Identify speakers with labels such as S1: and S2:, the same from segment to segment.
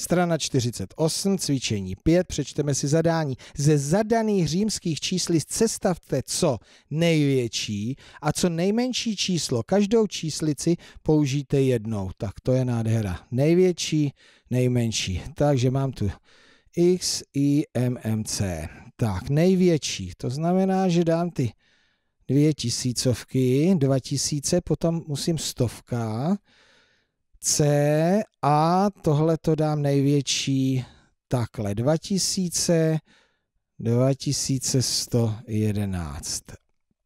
S1: Strana 48, cvičení 5, přečteme si zadání. Ze zadaných římských číslic sestavte co největší a co nejmenší číslo. Každou číslici použijte jednou. Tak to je nádhera. Největší, nejmenší. Takže mám tu x, i, m, m, c. Tak, největší. To znamená, že dám ty dvě tisícovky, dva tisíce, potom musím stovka, C a tohle to dám největší takhle 2000, 2111.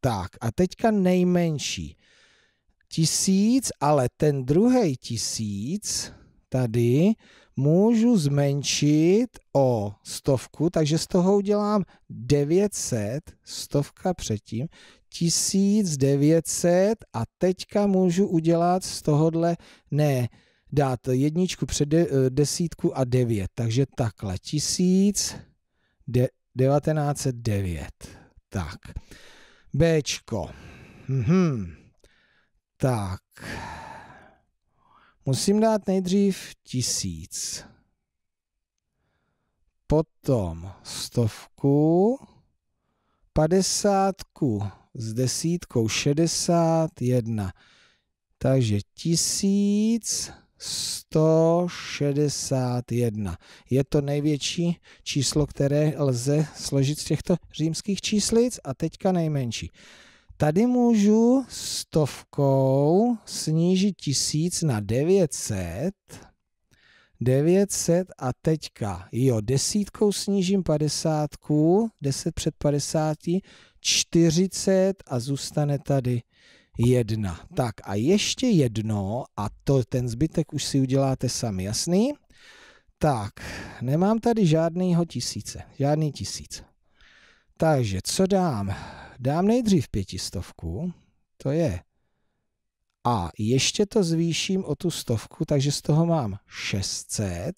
S1: Tak a teďka nejmenší tisíc, ale ten druhý tisíc tady můžu zmenšit o stovku, takže z toho udělám 900, stovka předtím, 1900 a teďka můžu udělat z tohohle, ne, dát jedničku před de, eh, desítku a 9, takže takhle, 1909, tak, Bčko, mhm, tak, Musím dát nejdřív tisíc. Potom stovku, padesátku s desítkou, šedesát jedna. Takže tisíc 161. Je to největší číslo, které lze složit z těchto římských číslic a teďka nejmenší. Tady můžu stovkou snížit tisíc na 900. 900 a teďka, jo, desítkou snížím 50, 10 před 50, 40 a zůstane tady jedna. Tak a ještě jedno a to ten zbytek už si uděláte sami, jasný? Tak, nemám tady žádného tisíce, žádný tisíc. Takže co dám? Dám nejdřív pětistovku, to je a ještě to zvýším o tu stovku, takže z toho mám 600.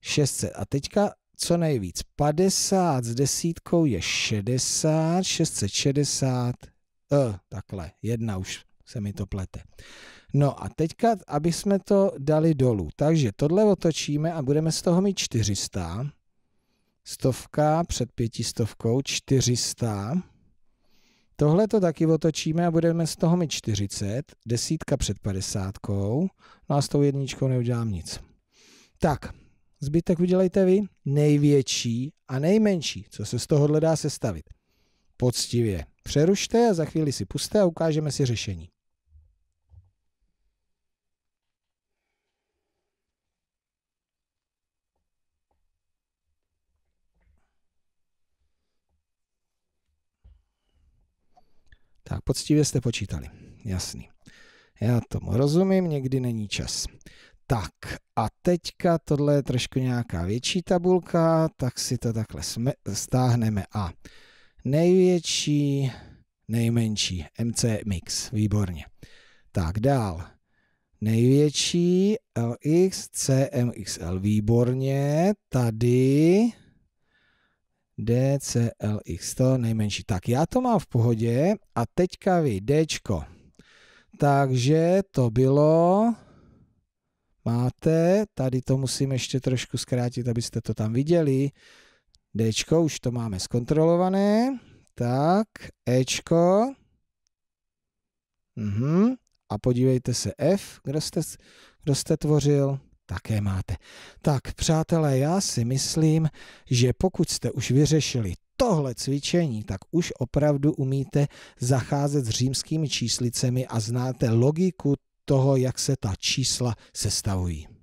S1: 600. A teďka co nejvíc. 50 s desítkou je 60, 660, e, takhle, jedna už se mi to plete. No a teďka, aby jsme to dali dolů. Takže tohle otočíme a budeme z toho mít 400 stovka před pětistovkou, 400. Tohle to taky otočíme a budeme z toho mít 40, desítka před padesátkou, no a s tou jedničkou neudělám nic. Tak, zbytek udělejte vy, největší a nejmenší, co se z tohohle dá sestavit. Poctivě. Přerušte a za chvíli si puste a ukážeme si řešení. Tak poctivě jste počítali. Jasný. Já tomu rozumím, někdy není čas. Tak a teďka tohle je trošku nějaká větší tabulka, tak si to takhle stáhneme a největší, nejmenší, MC mix, výborně. Tak dál, největší LX, CMXL, výborně, tady DCLX, to nejmenší. Tak já to mám v pohodě a teďka vy Dčko. Takže to bylo, máte, tady to musím ještě trošku zkrátit, abyste to tam viděli. Dčko, už to máme zkontrolované. Tak, uh Mhm. A podívejte se F, kdo jste, kdo jste tvořil také máte. Tak, přátelé, já si myslím, že pokud jste už vyřešili tohle cvičení, tak už opravdu umíte zacházet s římskými číslicemi a znáte logiku toho, jak se ta čísla sestavují.